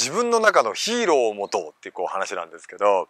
自分の中のヒーローを持とうっていうこう話なんですけど、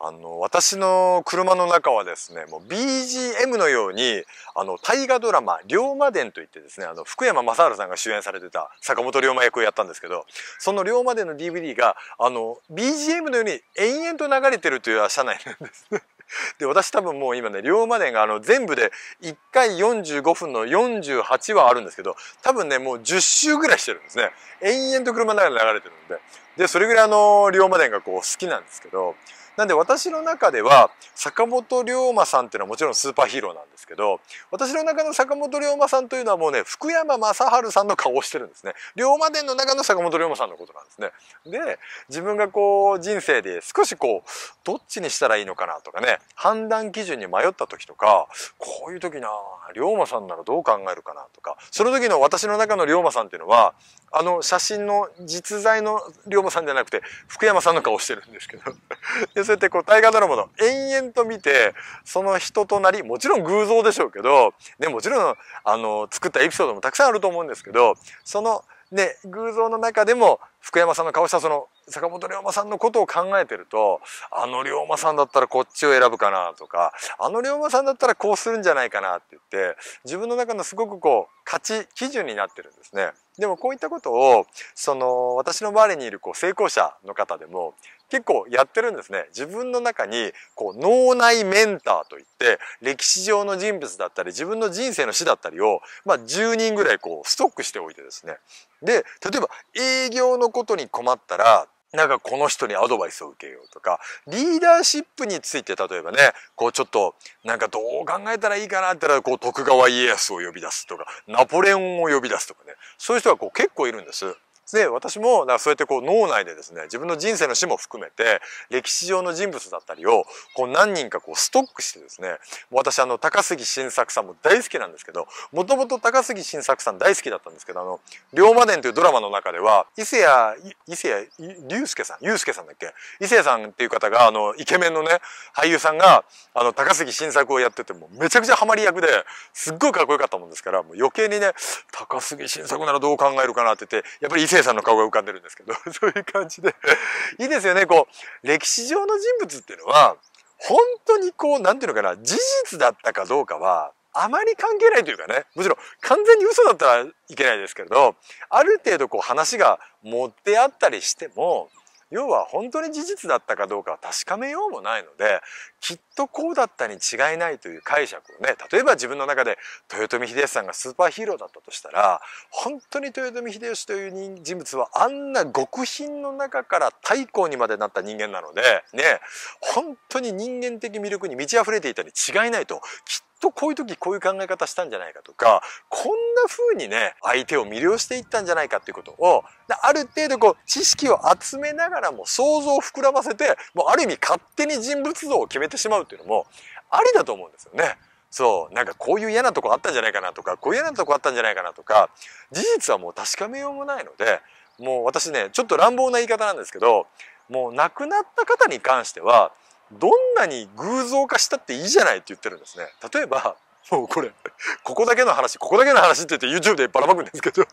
あの、私の車の中はですね、もう BGM のように、あの、大河ドラマ、龍馬伝といってですね、あの、福山雅治さんが主演されてた坂本龍馬役をやったんですけど、その龍馬伝の DVD が、あの、BGM のように延々と流れてるという車内なんですね。で、私多分もう今ね、龍馬伝があの全部で1回45分の48話あるんですけど、多分ね、もう10周ぐらいしてるんですね。延々と車の中で流れてるんで。で、それぐらいあの、龍馬伝がこう好きなんですけど、なんで私の中では坂本龍馬さんっていうのはもちろんスーパーヒーローなんですけど私の中の坂本龍馬さんというのはもうね福山雅治さんの顔をしてるんですね龍馬伝の中の坂本龍馬さんのことなんですね。で自分がこう人生で少しこうどっちにしたらいいのかなとかね判断基準に迷った時とかこういう時な龍馬さんならどう考えるかなとかその時の私の中の龍馬さんっていうのはあの写真の実在の龍馬さんじゃなくて福山さんの顔をしてるんですけど そうやってこう大河ドラマの延々と見て、その人となり、もちろん偶像でしょうけど、ね、もちろん、あの、作ったエピソードもたくさんあると思うんですけど、その、ね、偶像の中でも福山さんの顔したその坂本龍馬さんのことを考えてるとあの龍馬さんだったらこっちを選ぶかなとかあの龍馬さんだったらこうするんじゃないかなって言って自分の中のすごくこう価値基準になってるんですね。でもこういったことを、その、私の周りにいるこう成功者の方でも、結構やってるんですね。自分の中に、こう、脳内メンターといって、歴史上の人物だったり、自分の人生の死だったりを、まあ、10人ぐらいこう、ストックしておいてですね。で、例えば、営業のことに困ったら、なんかこの人にアドバイスを受けようとか、リーダーシップについて例えばね、こうちょっと、なんかどう考えたらいいかなって言ったら、こう徳川家康を呼び出すとか、ナポレオンを呼び出すとかね、そういう人がこう結構いるんです。で私もだからそうやってこう脳内でですね自分の人生の死も含めて歴史上の人物だったりをこう何人かこうストックしてですね私あの高杉晋作さんも大好きなんですけどもともと高杉晋作さん大好きだったんですけど「あの龍馬伝」というドラマの中では伊勢谷伊勢谷龍介さん龍介さんだっけ伊勢谷さんっていう方があのイケメンのね俳優さんがあの高杉晋作をやっててもめちゃくちゃハマり役ですっごいかっこよかったもんですからもう余計にね高杉晋作ならどう考えるかなって言ってやっぱり伊勢さんの顔が浮かんでるんですけど、そういう感じでいいですよね、こう、歴史上の人物っていうのは、本当にこう、なんていうのかな、事実だったかどうかは、あまり関係ないというかね、もちろん完全に嘘だったらいけないですけれど、ある程度こう話が持ってあったりしても、要は本当に事実だったかどうかは確かめようもないのできっとこうだったに違いないという解釈をね例えば自分の中で豊臣秀吉さんがスーパーヒーローだったとしたら本当に豊臣秀吉という人物はあんな極貧の中から太閤にまでなった人間なのでね本当に人間的魅力に満ち溢れていたに違いないときっとこういう時こういう考え方したんじゃないかとか、こんな風にね、相手を魅了していったんじゃないかっていうことを、ある程度こう、知識を集めながらも想像を膨らませて、もうある意味勝手に人物像を決めてしまうっていうのも、ありだと思うんですよね。そう、なんかこういう嫌なとこあったんじゃないかなとか、こういう嫌なとこあったんじゃないかなとか、事実はもう確かめようもないので、もう私ね、ちょっと乱暴な言い方なんですけど、もう亡くなった方に関しては、どんなに偶像化したっていいじゃないって言ってるんですね。例えば、もうこれ、ここだけの話、ここだけの話って言って YouTube でばらまくんですけど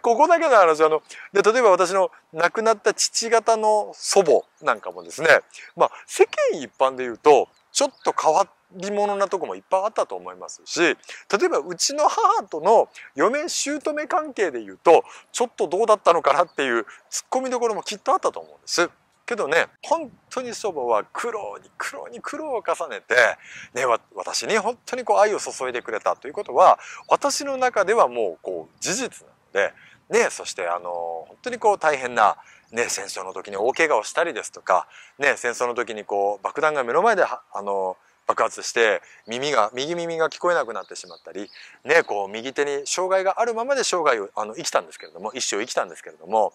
ここだけの話、あの、で、例えば私の亡くなった父方の祖母なんかもですね、まあ、世間一般で言うと、ちょっと変わり者なとこもいっぱいあったと思いますし、例えばうちの母との嫁姑関係で言うと、ちょっとどうだったのかなっていう突っ込みどころもきっとあったと思うんです。けどね本当に祖母は苦労に苦労に苦労を重ねて、ね、私に本当にこう愛を注いでくれたということは私の中ではもうこう事実なので、ね、そしてあの本当にこう大変な、ね、戦争の時に大怪我をしたりですとか、ね、戦争の時にこう爆弾が目の前であの爆発して耳が右耳が聞こえなくなってしまったり、ね、こう右手に障害があるままで生涯をあの生きたんですけれども一生生きたんですけれども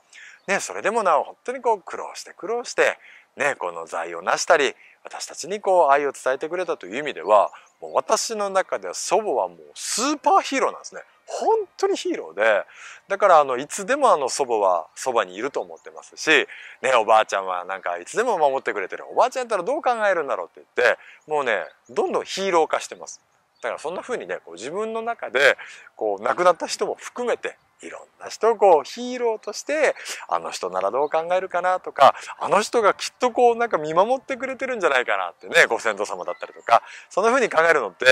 ね、それでもなお本当にこう苦労して苦労して、ね、この財を成したり私たちにこう愛を伝えてくれたという意味ではもう私の中では祖母はもうスーパーヒーローなんですね。本当にヒーローでだからあのいつでもあの祖母はそばにいると思ってますし、ね、おばあちゃんはなんかいつでも守ってくれてるおばあちゃんやったらどう考えるんだろうって言ってもうねどんどんヒーロー化してます。だからそんな風にねこう自分の中でこう亡くなった人も含めていろんな人をこうヒーローとしてあの人ならどう考えるかなとかあの人がきっとこうなんか見守ってくれてるんじゃないかなってねご先祖様だったりとかそんな風に考えるのって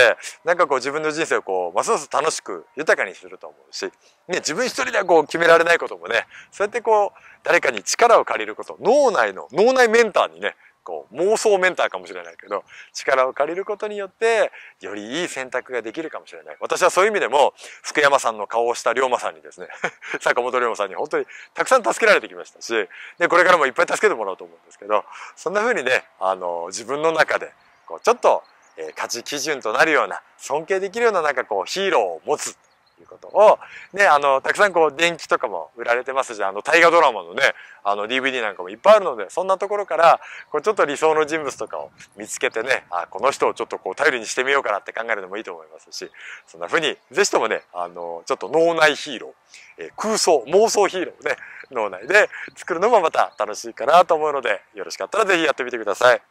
なんかこう自分の人生をこうますます楽しく豊かにすると思うし、ね、自分一人ではこう決められないこともねそうやってこう誰かに力を借りること脳内の脳内メンターにねこう、妄想メンターかもしれないけど、力を借りることによって、よりいい選択ができるかもしれない。私はそういう意味でも、福山さんの顔をした龍馬さんにですね、坂本龍馬さんに本当にたくさん助けられてきましたし、で、これからもいっぱい助けてもらおうと思うんですけど、そんな風にね、あの、自分の中で、こう、ちょっと、え価値基準となるような、尊敬できるような、なんかこう、ヒーローを持ついうことを、ね、あの、たくさんこう、電気とかも売られてますし、あの、大河ドラマのね、あの、DVD なんかもいっぱいあるので、そんなところから、こう、ちょっと理想の人物とかを見つけてね、あ、この人をちょっとこう、頼りにしてみようかなって考えるのもいいと思いますし、そんな風に、ぜひともね、あの、ちょっと脳内ヒーロー、えー、空想、妄想ヒーローをね、脳内で作るのもまた楽しいかなと思うので、よろしかったらぜひやってみてください。